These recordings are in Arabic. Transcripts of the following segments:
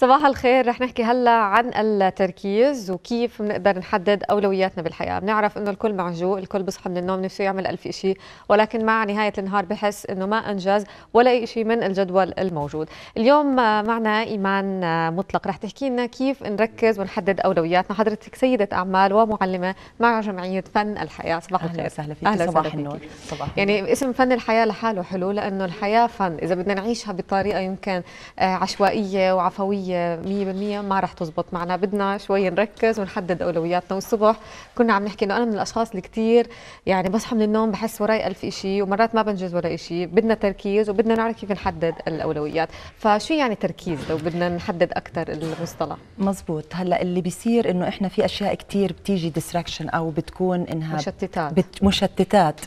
صباح الخير رح نحكي هلا عن التركيز وكيف بنقدر نحدد اولوياتنا بالحياه، بنعرف انه الكل معجوق، الكل بصحى من النوم نفسه يعمل ألف شيء، ولكن مع نهايه النهار بحس انه ما انجز ولا اي شيء من الجدول الموجود. اليوم معنا ايمان مطلق رح تحكي لنا كيف نركز ونحدد اولوياتنا، حضرتك سيده اعمال ومعلمه مع جمعيه فن الحياه، صباح الخير. اهلا وسهلا فيك أهلا صباح النور صباح يعني اسم فن الحياه لحاله حلو لانه الحياه فن، اذا بدنا نعيشها بطريقه يمكن عشوائيه وعفويه مية 100% ما رح تزبط معنا بدنا شوي نركز ونحدد اولوياتنا والصبح كنا عم نحكي انه انا من الاشخاص اللي كثير يعني بصحى من النوم بحس وراي ألف شيء ومرات ما بنجز ولا شيء بدنا تركيز وبدنا نعرف كيف نحدد الاولويات فشو يعني تركيز لو بدنا نحدد اكثر المصطلح مزبوط هلا اللي بيصير انه احنا في اشياء كثير بتيجي ديستراكشن او بتكون انها مشتتات بت مشتتات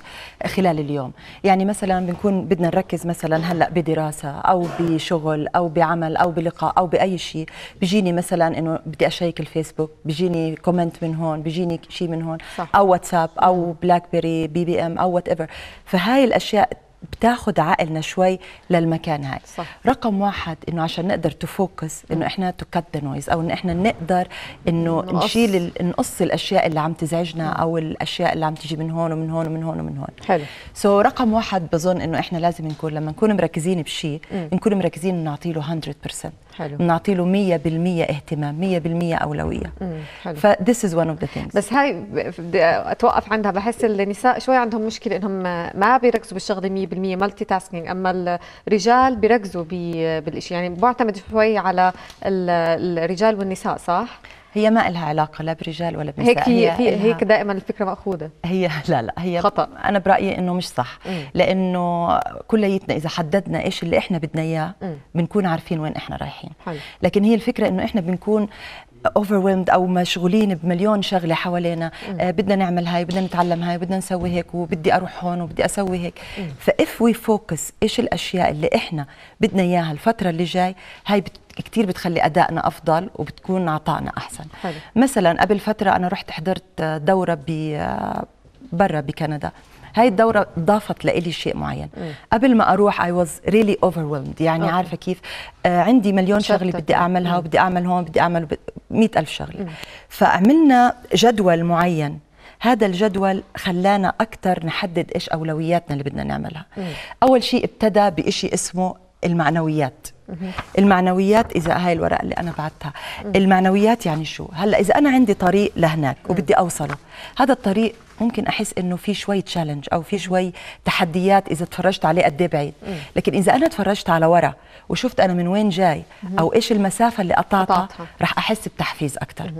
خلال اليوم يعني مثلا بنكون بدنا نركز مثلا هلا بدراسه او بشغل او بعمل او بلقاء او باي اي شيء بيجيني مثلا انه بدي اشيك الفيسبوك بيجيني كومنت من هون بيجيني شيء من هون صح. او واتساب او بلاك بيري بي بي ام او وات ايفر فهاي الاشياء بتاخد عقلنا شوي للمكان هاي صح. رقم واحد انه عشان نقدر تفوكس انه احنا تو كات ذا نويز او ان احنا نقدر انه نشيل نقص الاشياء اللي عم تزعجنا او الاشياء اللي عم تجي من هون ومن هون ومن هون ومن هون حلو سو so رقم واحد بظن انه احنا لازم نكون لما نكون مركزين بشيء نكون مركزين نعطي له 100% حلو نعطي له 100% اهتمام 100% اولويه مم. حلو فذس از ون اوف ذا ثينجز بس هاي بدي اتوقف عندها بحس النساء شوي عندهم مشكله انهم ما بيركزوا بالشغله مالتي تاسكينج اما الرجال بيركزوا بالشيء يعني بعتمد شوي على الرجال والنساء صح هي ما لها علاقة لا برجال ولا بنساء هيك هي, هي هيك دائما الفكرة مأخوذة هي لا لا هي خطأ أنا برأيي إنه مش صح لأنه كليتنا إذا حددنا إيش اللي إحنا بدنا إياه بنكون عارفين وين إحنا رايحين حل. لكن هي الفكرة إنه إحنا بنكون اوفرولد او مشغولين بمليون شغله حوالينا آه بدنا نعمل هاي بدنا نتعلم هاي بدنا نسوي هيك وبدي اروح هون وبدي اسوي هيك فاف وي فوكس ايش الاشياء اللي احنا بدنا اياها الفتره اللي جاي هاي بت كتير بتخلي أدائنا أفضل وبتكون عطائنا أحسن حلو. مثلا قبل فترة أنا رحت حضرت دورة ب برا بكندا هاي الدورة ضافت لإلي شيء معين م. قبل ما أروح I was really overwhelmed يعني أوكي. عارفة كيف آه عندي مليون شغلة بدي أعملها م. وبدي أعمل هون بدي أعمل مئة ألف شغلة م. فعملنا جدول معين هذا الجدول خلانا أكثر نحدد إيش أولوياتنا اللي بدنا نعملها م. أول شيء ابتدى بإشي اسمه المعنويات المعنويات اذا هاي الورقه اللي انا بعتها المعنويات يعني شو هلا اذا انا عندي طريق لهناك وبدي اوصله هذا الطريق ممكن احس انه في شوي تشالنج او في شوي تحديات اذا تفرجت عليه قد إيه بعيد لكن اذا انا تفرجت على ورا وشفت انا من وين جاي او ايش المسافه اللي قطعتها رح احس بتحفيز اكثر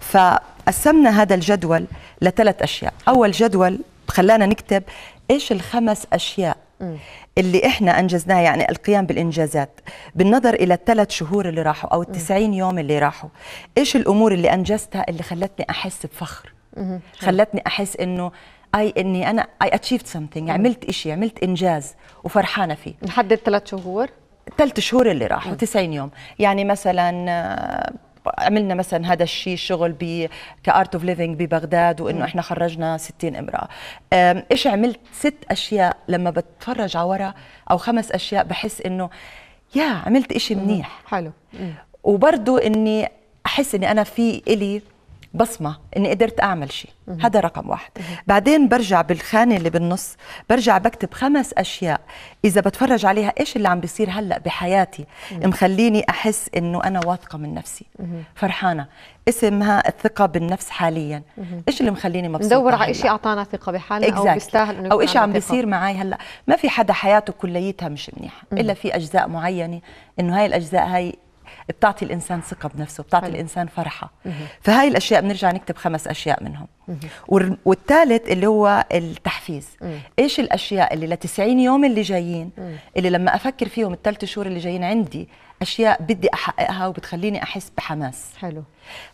فقسمنا هذا الجدول لثلاث اشياء اول جدول خلانا نكتب ايش الخمس اشياء اللي احنا انجزناه يعني القيام بالانجازات بالنظر الى الثلاث شهور اللي راحوا او التسعين يوم اللي راحوا ايش الامور اللي انجزتها اللي خلتني احس بفخر خلتني احس انه اي اني انا اي اتشيفد سمثينج عملت شيء عملت انجاز وفرحانه فيه لحد الثلاث شهور ثلاث شهور اللي راحوا 90 يوم يعني مثلا آه، عملنا مثلا هذا الشيء شغل ب كارت اوف ليفينج ببغداد وانه احنا خرجنا 60 امراه ايش عملت ست اشياء لما بتفرج على ورا او خمس اشياء بحس انه يا عملت إشي منيح حلو وبرضه اني احس اني انا في الي بصمه اني قدرت اعمل شيء هذا رقم واحد بعدين برجع بالخانه اللي بالنص برجع بكتب خمس اشياء اذا بتفرج عليها ايش اللي عم بيصير هلا بحياتي مخليني احس انه انا واثقه من نفسي فرحانه اسمها الثقه بالنفس حاليا ايش اللي مخليني مبسوطه ندور على شيء اعطانا ثقه بحالنا exactly. او بيستاهل انه او شيء عم بيصير معي هلا ما في حدا حياته كليتها مش منيحه الا في اجزاء معينه انه هاي الاجزاء هاي بتعطي الانسان ثقه بنفسه بتعطي حلو. الانسان فرحه فهاي الاشياء بنرجع نكتب خمس اشياء منهم والثالث اللي هو التحفيز ايش الاشياء اللي ل 90 يوم اللي جايين اللي لما افكر فيهم الثلاث شهور اللي جايين عندي اشياء بدي احققها وبتخليني احس بحماس حلو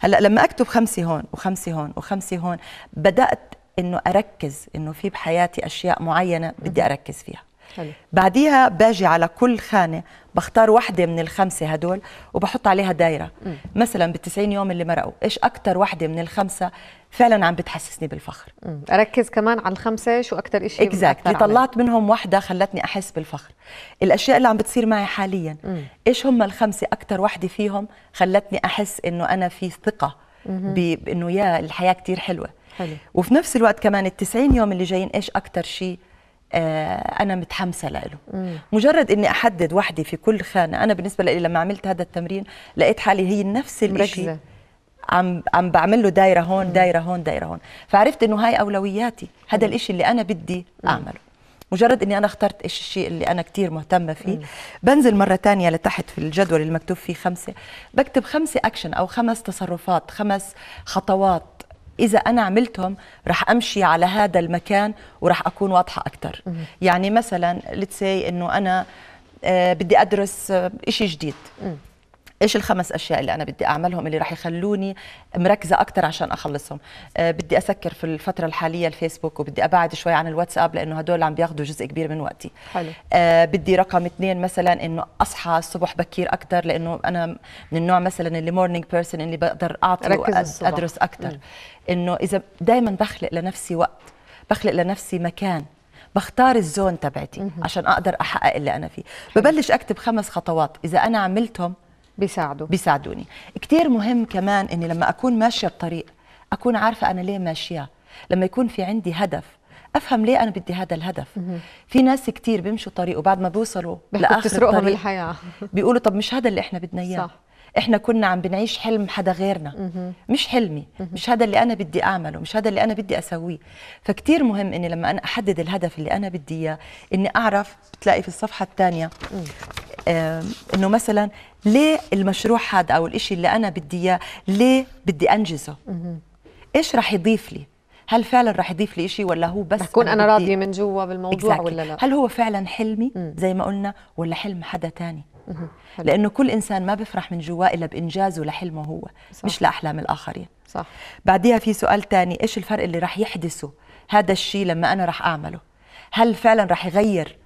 هلا لما اكتب خمسه هون وخمسه هون وخمسه هون بدات انه اركز انه في بحياتي اشياء معينه بدي اركز فيها حلو. بعديها باجي على كل خانه بختار وحده من الخمسه هدول وبحط عليها دايره م. مثلا بال90 يوم اللي مرقوا ايش اكثر وحده من الخمسه فعلا عم بتحسسني بالفخر م. اركز كمان على الخمسه شو اكثر شيء اكزاكتلي طلعت منهم وحده خلتني احس بالفخر الاشياء اللي عم بتصير معي حاليا م. ايش هم الخمسه اكثر وحده فيهم خلتني احس انه انا في ثقه بانه يا الحياه كثير حلوه حلو. وفي نفس الوقت كمان ال90 يوم اللي جايين ايش اكثر شيء آه، انا متحمسه له مجرد اني احدد وحدي في كل خانه انا بالنسبه لي لما عملت هذا التمرين لقيت حالي هي نفس الشيء عم عم بعمل له دايره هون دايره هون دايره هون فعرفت انه هاي اولوياتي هذا الشيء اللي انا بدي اعمله مجرد اني انا اخترت ايش الشيء اللي انا كثير مهتمه فيه بنزل مره ثانيه لتحت في الجدول المكتوب فيه خمسه بكتب خمسه اكشن او خمس تصرفات خمس خطوات اذا انا عملتهم رح امشي على هذا المكان ورح اكون واضحه اكثر يعني مثلا لتسي انه انا آه، بدي ادرس آه، شيء جديد ايش الخمس اشياء اللي انا بدي اعملهم اللي راح يخلوني مركزه اكثر عشان اخلصهم أه بدي اسكر في الفتره الحاليه الفيسبوك وبدي ابعد شوي عن الواتساب لانه هدول عم بياخذوا جزء كبير من وقتي حلو. أه بدي رقم اثنين مثلا انه اصحى الصبح بكير اكثر لانه انا من النوع مثلا اللي مورنينج بيرسون اللي بقدر اعطي ادرس اكثر انه اذا دائما بخلق لنفسي وقت بخلق لنفسي مكان بختار الزون تبعتي عشان اقدر احقق اللي انا فيه ببلش اكتب خمس خطوات اذا انا عملتهم بيساعدوا بيساعدوني كثير مهم كمان اني لما اكون ماشيه الطريق اكون عارفه انا ليه ماشيه لما يكون في عندي هدف افهم ليه انا بدي هذا الهدف في ناس كثير بيمشوا طريق وبعد ما بيوصلوا لاخر تسرقهم الحياه بيقولوا طب مش هذا اللي احنا بدنا اياه صح احنا كنا عم بنعيش حلم حدا غيرنا مش حلمي مش هذا اللي انا بدي اعمله مش هذا اللي انا بدي اسويه فكتير مهم اني لما انا احدد الهدف اللي انا بدي اياه اني اعرف بتلاقي في الصفحه الثانيه انه مثلا ليه المشروع هذا او الشيء اللي انا بدي اياه ليه بدي انجزه ايش راح يضيف لي هل فعلا راح يضيف لي شيء ولا هو بس بكون انا, راضيه من جوا بالموضوع exactly. ولا لا هل هو فعلا حلمي زي ما قلنا ولا حلم حدا تاني لانه كل انسان ما بيفرح من جواه الا بانجازه لحلمه هو صح. مش لاحلام الاخرين صح بعديها في سؤال تاني ايش الفرق اللي راح يحدثه هذا الشيء لما انا راح اعمله هل فعلا راح يغير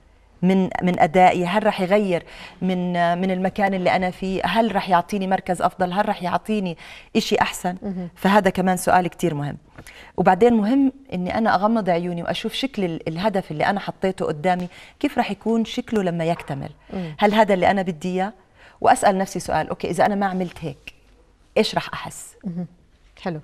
من من ادائي هل راح يغير من من المكان اللي انا فيه هل راح يعطيني مركز افضل هل راح يعطيني شيء احسن فهذا كمان سؤال كثير مهم وبعدين مهم اني انا اغمض عيوني واشوف شكل الهدف اللي انا حطيته قدامي كيف راح يكون شكله لما يكتمل هل هذا اللي انا بدي اياه واسال نفسي سؤال اوكي اذا انا ما عملت هيك ايش راح احس حلو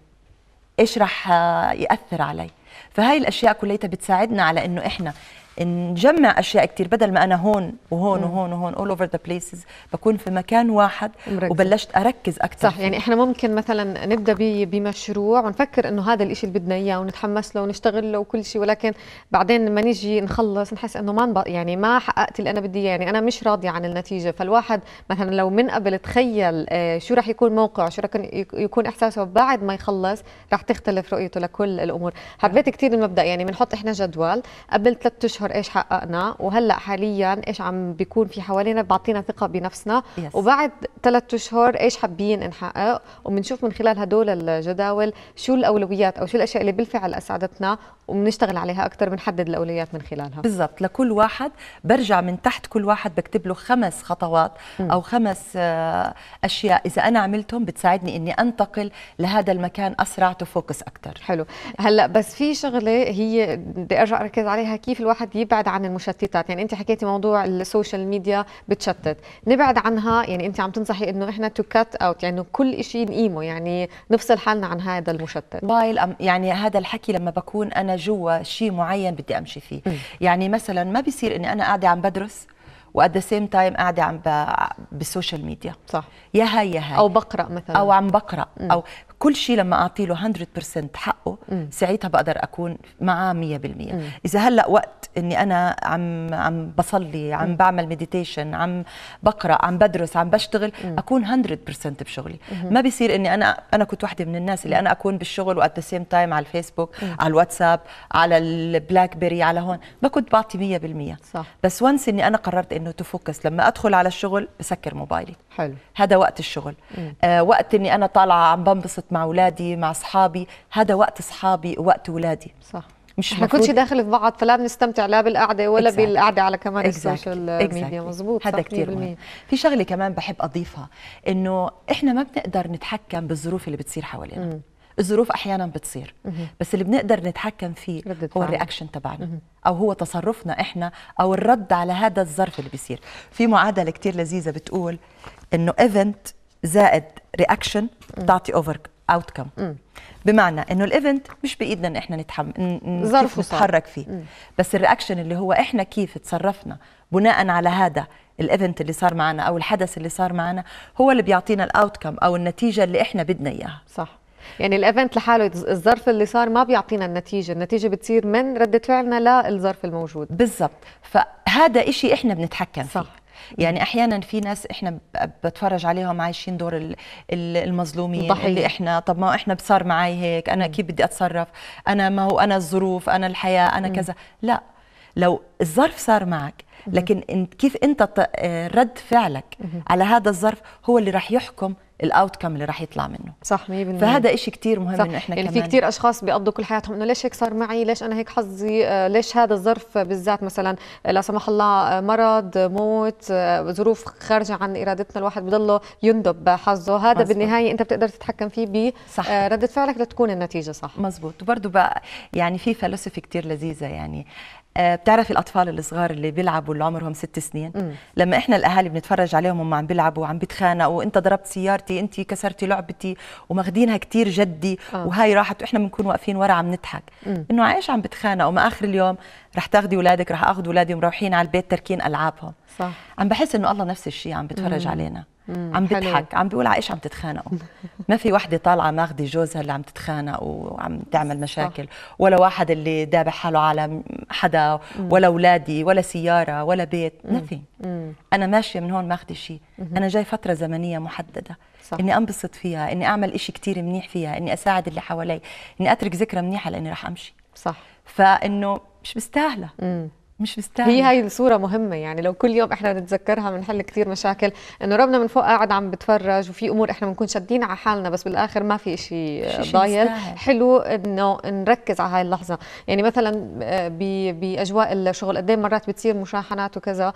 ايش راح ياثر علي فهاي الاشياء كليتها بتساعدنا على انه احنا نجمع اشياء كثير بدل ما انا هون وهون وهون وهون اول اوفر ذا بليسز بكون في مكان واحد مركز. وبلشت اركز اكثر صح يعني احنا ممكن مثلا نبدا بمشروع ونفكر انه هذا الشيء اللي بدنا اياه ونتحمس له ونشتغل له وكل شيء ولكن بعدين لما نيجي نخلص نحس انه ما يعني ما حققت اللي انا بدي اياه يعني انا مش راضيه عن النتيجه فالواحد مثلا لو من قبل تخيل آه، شو راح يكون موقعه شو راح يكون احساسه بعد ما يخلص راح تختلف رؤيته لكل الامور حبيت كثير المبدا يعني بنحط احنا جدول قبل ثلاث اشهر اشهر ايش حققنا وهلا حاليا ايش عم بيكون في حوالينا بعطينا ثقه بنفسنا yes. وبعد ثلاث اشهر ايش حابين نحقق وبنشوف من خلال هدول الجداول شو الاولويات او شو الاشياء اللي بالفعل اسعدتنا وبنشتغل عليها اكثر بنحدد الاولويات من خلالها بالضبط لكل واحد برجع من تحت كل واحد بكتب له خمس خطوات او خمس آه، اشياء اذا انا عملتهم بتساعدني اني انتقل لهذا المكان اسرع تو فوكس اكثر حلو هلا بس في شغله هي بدي ارجع اركز عليها كيف الواحد الواحد يبعد عن المشتتات يعني انت حكيتي موضوع السوشيال ميديا بتشتت نبعد عنها يعني انت عم تنصحي انه احنا تو كات اوت يعني كل شيء نقيمه يعني نفصل حالنا عن هذا المشتت بايل يعني هذا الحكي لما بكون انا جوا شيء معين بدي امشي فيه يعني مثلا ما بيصير اني انا قاعده عم بدرس وات ذا سيم تايم قاعده عم بالسوشيال ميديا صح يا هاي يا هاي او بقرا مثلا او عم بقرا م. او كل شيء لما اعطي له 100% حقه ساعتها بقدر اكون معاه 100% اذا هلا وقت اني انا عم عم بصلي عم بعمل مديتيشن عم بقرا عم بدرس عم بشتغل اكون 100% بشغلي ما بيصير اني انا انا كنت وحده من الناس اللي انا اكون بالشغل وات ذا سيم تايم على الفيسبوك على الواتساب على البلاك بيري على هون ما كنت بعطي 100% صح. بس وانس اني انا قررت انه تفوكس لما ادخل على الشغل بسكر موبايلي حلو هذا وقت الشغل آه وقت اني انا طالعه عم بنبسط مع اولادي مع اصحابي هذا وقت اصحابي ووقت اولادي صح مش احنا كل شيء داخل في بعض فلا بنستمتع لا بالقعده ولا exactly. بالقعده على كمان exactly. السوشيال exactly. ميديا مزبوط هذا كثير مهم في شغله كمان بحب اضيفها انه احنا ما بنقدر نتحكم بالظروف اللي بتصير حوالينا الظروف احيانا بتصير بس اللي بنقدر نتحكم فيه هو الرياكشن تبعنا او هو تصرفنا احنا او الرد على هذا الظرف اللي بيصير في معادله كثير لذيذه بتقول انه ايفنت زائد رياكشن بتعطي اوفر اوت كم بمعنى انه الايفنت مش بايدنا ان احنا نتحم... ظرفه نتحرك فيه مم. بس الرياكشن اللي هو احنا كيف تصرفنا بناء على هذا الايفنت اللي صار معنا او الحدث اللي صار معنا هو اللي بيعطينا الاوت كم او النتيجه اللي احنا بدنا اياها صح يعني الايفنت لحاله الظرف اللي صار ما بيعطينا النتيجه النتيجه بتصير من رده فعلنا للظرف الموجود بالضبط فهذا إشي احنا بنتحكم صح. فيه يعني احيانا في ناس احنا بتفرج عليهم عايشين دور المظلومين الضحية. اللي احنا طب ما احنا بصار معي هيك انا كيف بدي اتصرف انا ما هو انا الظروف انا الحياه انا كذا لا لو الظرف صار معك لكن إن كيف انت آه، رد فعلك على هذا الظرف هو اللي راح يحكم الاوت كم اللي راح يطلع منه صح 100% فهذا شيء كثير مهم صح. انه احنا يعني كمان في كثير اشخاص بيقضوا كل حياتهم انه ليش هيك صار معي ليش انا هيك حظي آه، ليش هذا الظرف بالذات مثلا آه، لا سمح الله مرض موت ظروف خارجه عن ارادتنا الواحد بضله يندب حظه هذا مزبوط. بالنهايه انت بتقدر تتحكم فيه برده فعلك لتكون النتيجه صح مزبوط وبرضه بقى يعني في فلسفه كثير لذيذه يعني بتعرف الاطفال الصغار اللي بيلعبوا بيلعبوا اللي عمرهم ست سنين مم. لما احنا الاهالي بنتفرج عليهم هم عم بيلعبوا وعم بيتخانقوا انت ضربت سيارتي انت كسرتي لعبتي وماخذينها كثير جدي آه. وهاي راحت واحنا بنكون واقفين ورا عم نضحك انه عايش عم بتخانقوا ما اخر اليوم رح تاخذي اولادك رح اخذ اولادي ومروحين على البيت تركين العابهم صح عم بحس انه الله نفس الشيء عم بيتفرج علينا عم بضحك عم بيقول على ايش عم تتخانقوا ما في وحده طالعه ماخذه جوزها اللي عم تتخانق وعم تعمل مشاكل صح. ولا واحد اللي دابع حاله على حدا ولا اولادي ولا سياره ولا بيت نثينج انا ماشيه من هون ماخذه شيء انا جاي فتره زمنيه محدده صح. اني انبسط فيها اني اعمل إشي كتير منيح فيها اني اساعد اللي حوالي اني اترك ذكرى منيحه لاني راح امشي صح فانه مش مستاهله مش مستاهل هي هاي الصوره مهمه يعني لو كل يوم احنا نتذكرها بنحل كثير مشاكل انه ربنا من فوق قاعد عم بتفرج وفي امور احنا بنكون شادين على حالنا بس بالاخر ما في شيء ضايل حلو انه نركز على هاي اللحظه يعني مثلا آه، باجواء الشغل قد إيه مرات بتصير مشاحنات وكذا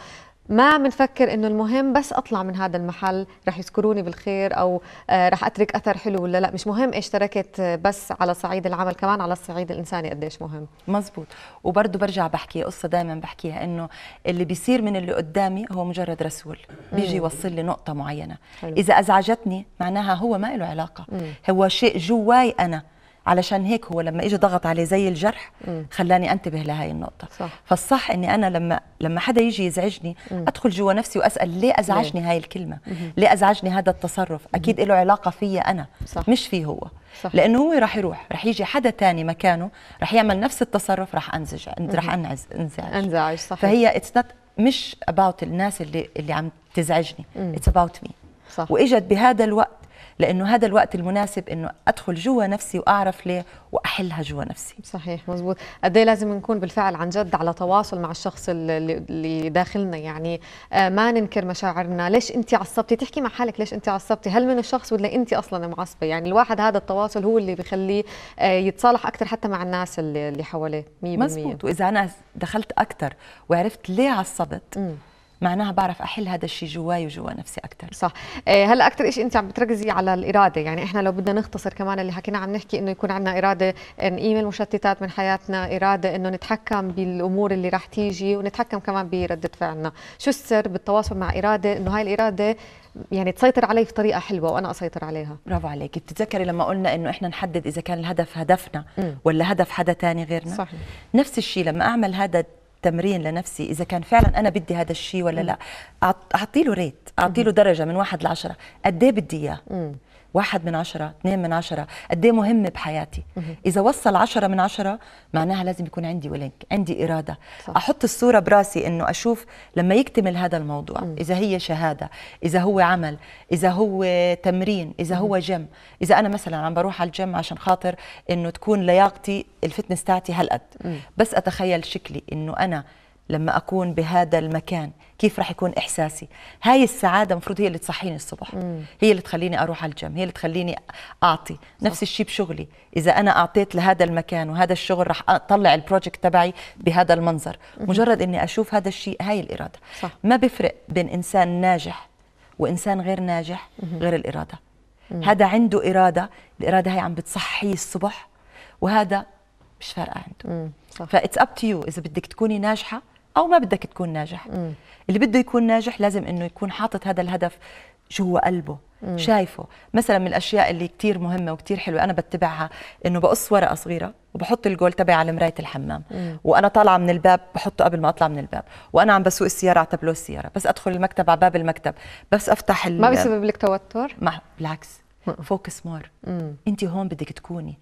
ما بنفكر انه المهم بس اطلع من هذا المحل رح يذكروني بالخير او آه، رح اترك اثر حلو ولا لا مش مهم ايش تركت بس على صعيد العمل كمان على الصعيد الانساني قديش مهم مزبوط وبرضه برجع بحكي قصه دائما بحكيها انه اللي بيصير من اللي قدامي هو مجرد رسول بيجي يوصل لي نقطه معينه حلو. اذا ازعجتني معناها هو ما له علاقه مم. هو شيء جواي انا علشان هيك هو لما اجى ضغط عليه زي الجرح خلاني انتبه لهي النقطه صح. فالصح اني انا لما لما حدا يجي يزعجني ادخل جوا نفسي واسال ليه ازعجني ليه؟ هاي الكلمه ليه ازعجني هذا التصرف اكيد له علاقه فيا انا صح. مش فيه هو صح. لانه هو راح يروح راح يجي حدا تاني مكانه راح يعمل نفس التصرف راح انزج راح انعز انزعج انزعج صح فهي اتس نوت مش اباوت الناس اللي اللي عم تزعجني اتس اباوت مي صح واجت بهذا الوقت لانه هذا الوقت المناسب انه ادخل جوا نفسي واعرف ليه واحلها جوا نفسي صحيح مزبوط قد إيه لازم نكون بالفعل عن جد على تواصل مع الشخص اللي داخلنا يعني آه، ما ننكر مشاعرنا ليش انت عصبتي تحكي مع حالك ليش انت عصبتي هل من الشخص ولا انت اصلا معصبه يعني الواحد هذا التواصل هو اللي بخليه آه، يتصالح اكثر حتى مع الناس اللي حواليه 100% مزبوط واذا انا دخلت اكثر وعرفت ليه عصبت معناها بعرف احل هذا الشيء جواي وجوا نفسي اكثر صح إيه، هلا اكثر شيء انت عم بتركزي على الاراده يعني احنا لو بدنا نختصر كمان اللي حكينا عم نحكي انه يكون عندنا اراده نقيم المشتتات من حياتنا اراده انه نتحكم بالامور اللي راح تيجي ونتحكم كمان برده فعلنا شو السر بالتواصل مع اراده انه هاي الاراده يعني تسيطر علي بطريقه حلوه وانا اسيطر عليها برافو عليك بتتذكري لما قلنا انه احنا نحدد اذا كان الهدف هدفنا م. ولا هدف حدا تاني غيرنا صحيح. نفس الشيء لما اعمل هذا تمرين لنفسي اذا كان فعلا انا بدي هذا الشيء ولا لا اعطي له ريت اعطي له درجه من واحد لعشره قد ايه بدي اياه واحد من عشرة اثنين من عشرة قد إيه مهم بحياتي إذا وصل عشرة من عشرة معناها لازم يكون عندي ولينك عندي إرادة صح. أحط الصورة براسي أنه أشوف لما يكتمل هذا الموضوع م. إذا هي شهادة إذا هو عمل إذا هو تمرين إذا م. هو جيم إذا أنا مثلا عم بروح على الجيم عشان خاطر أنه تكون لياقتي الفتنس تاعتي هالقد بس أتخيل شكلي أنه أنا لما أكون بهذا المكان كيف رح يكون إحساسي هاي السعادة المفروض هي اللي تصحيني الصبح مم. هي اللي تخليني أروح على الجيم هي اللي تخليني أعطي صح. نفس الشيء بشغلي إذا أنا أعطيت لهذا المكان وهذا الشغل رح أطلع البروجكت تبعي بهذا المنظر مم. مجرد أني أشوف هذا الشيء هاي الإرادة صح. ما بفرق بين إنسان ناجح وإنسان غير ناجح مم. غير الإرادة مم. هذا عنده إرادة الإرادة هاي عم بتصحيه الصبح وهذا مش فارقة عنده فإتس أب تو يو إذا بدك تكوني ناجحة او ما بدك تكون ناجح م. اللي بده يكون ناجح لازم انه يكون حاطط هذا الهدف جوا قلبه م. شايفه مثلا من الاشياء اللي كتير مهمه وكتير حلوه انا بتبعها انه بقص ورقه صغيره وبحط الجول تبعي على مرايه الحمام م. وانا طالعه من الباب بحطه قبل ما اطلع من الباب وانا عم بسوق السياره على تابلو السياره بس ادخل المكتب على باب المكتب بس افتح ما بيسبب لك توتر ما بالعكس فوكس مور انت هون بدك تكوني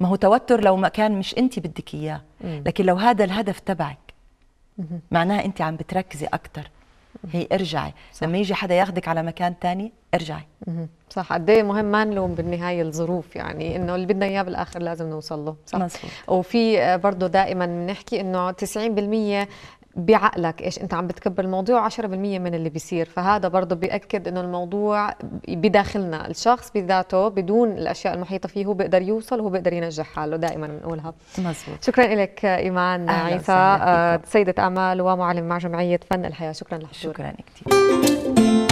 ما هو توتر لو ما كان مش انت بدك اياه لكن لو هذا الهدف تبعك معناها انت عم بتركزي اكثر هي ارجعي صح. لما يجي حدا ياخذك على مكان ثاني ارجعي صح قد ايه مهم ما نلوم بالنهايه الظروف يعني انه اللي بدنا اياه بالاخر لازم نوصل له صح مزبوط. وفي برضه دائما بنحكي انه 90% بعقلك ايش انت عم بتكبر الموضوع 10% من اللي بيصير فهذا برضه بياكد انه الموضوع بداخلنا الشخص بذاته بدون الاشياء المحيطه فيه هو بيقدر يوصل وهو بيقدر ينجح حاله دائما بنقولها مزبوط شكرا لك ايمان عيسى آه، سيده امال ومعلم مع جمعيه فن الحياه شكرا لحضورك شكرا كثير